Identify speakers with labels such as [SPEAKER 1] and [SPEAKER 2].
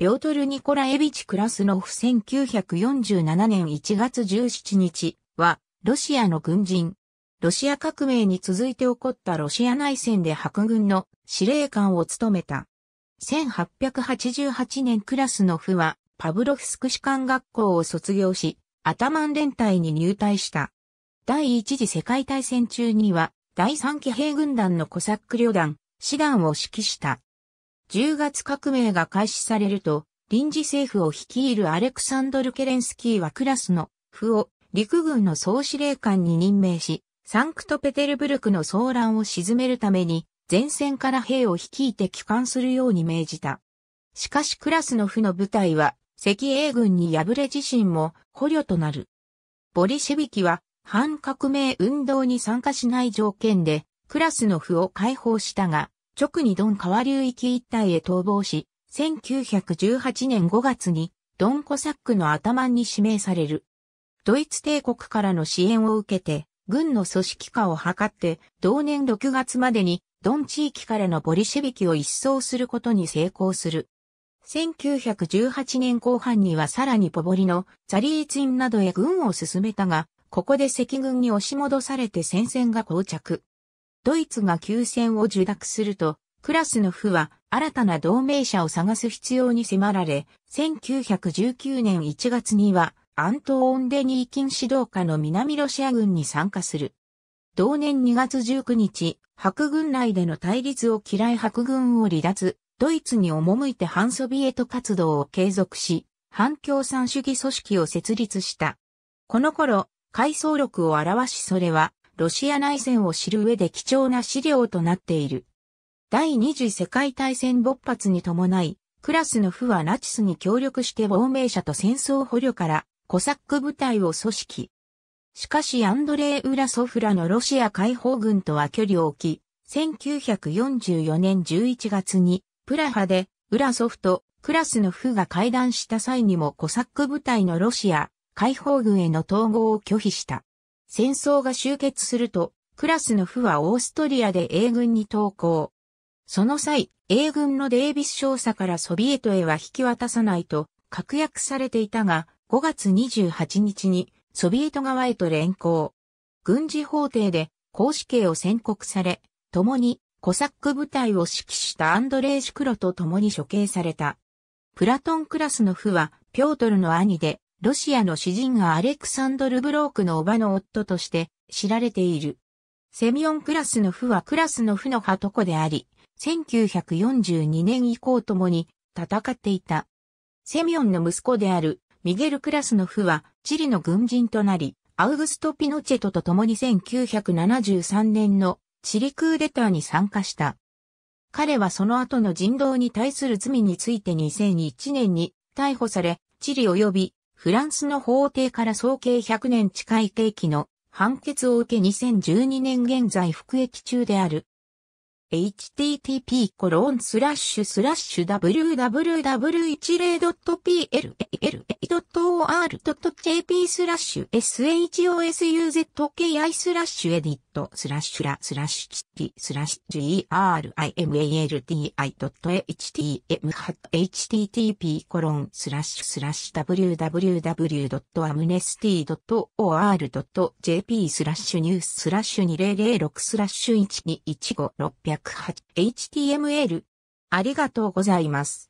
[SPEAKER 1] ピョートル・ニコラエビチ・クラスノフ1947年1月17日は、ロシアの軍人。ロシア革命に続いて起こったロシア内戦で白軍の司令官を務めた。1888年クラスノフはパブロフスク士官学校を卒業し、アタマン連隊に入隊した。第一次世界大戦中には第三騎兵軍団のコサック旅団、師団を指揮した。10月革命が開始されると、臨時政府を率いるアレクサンドル・ケレンスキーはクラスの府を陸軍の総司令官に任命し、サンクトペテルブルクの騒乱を鎮めるために、前線から兵を率いて帰還するように命じた。しかしクラスの府の部隊は、赤英軍に敗れ自身も捕虜となる。ボリシェビキは、反革命運動に参加しない条件で、クラスの府を解放したが、直にドン川流域一帯へ逃亡し、1918年5月にドンコサックの頭に指名される。ドイツ帝国からの支援を受けて、軍の組織化を図って、同年6月までにドン地域からのボリシェビキを一掃することに成功する。1918年後半にはさらにポボリのザリーツインなどへ軍を進めたが、ここで赤軍に押し戻されて戦線が膠着。ドイツが休戦を受諾すると、クラスの府は新たな同盟者を探す必要に迫られ、1919年1月にはアントーン・デニーキン指導下の南ロシア軍に参加する。同年2月19日、白軍内での対立を嫌い白軍を離脱、ドイツに赴いて反ソビエト活動を継続し、反共産主義組織を設立した。この頃、回想録を表しそれは、ロシア内戦を知る上で貴重な資料となっている。第二次世界大戦勃発に伴い、クラスの府はナチスに協力して亡命者と戦争捕虜からコサック部隊を組織。しかしアンドレイ・ウラソフらのロシア解放軍とは距離を置き、1944年11月にプラハでウラソフとクラスの府が会談した際にもコサック部隊のロシア解放軍への統合を拒否した。戦争が終結すると、クラスの府はオーストリアで英軍に投降。その際、英軍のデイビス少佐からソビエトへは引き渡さないと、確約されていたが、5月28日にソビエト側へと連行。軍事法廷で公死刑を宣告され、共にコサック部隊を指揮したアンドレイ・シクロと共に処刑された。プラトン・クラスの府はピョートルの兄でロシアの詩人がアレクサンドル・ブロークの叔母の夫として知られている。セミオン・クラスノフはクラスノフの鳩子であり、1942年以降ともに戦っていた。セミオンの息子であるミゲル・クラスノフはチリの軍人となり、アウグスト・ピノチェトと共に1973年のチリクーデターに参加した。彼はその後の人道に対する罪について2001年に逮捕され、チリ及びフランスの法廷から総計100年近い刑期の判決を受け2012年現在服役中である。http://www10.pl r.jp スラッシュ shosuzki スラッシュエディットスラッシュラスラッシュキスラッシュ g r i m a l d i h t m h t t p コロンスラッシュスラッシュ www.amnesty.or.jp スラッシュニューススラッシュ2006スラッシュ1215608 html ありがとうございます。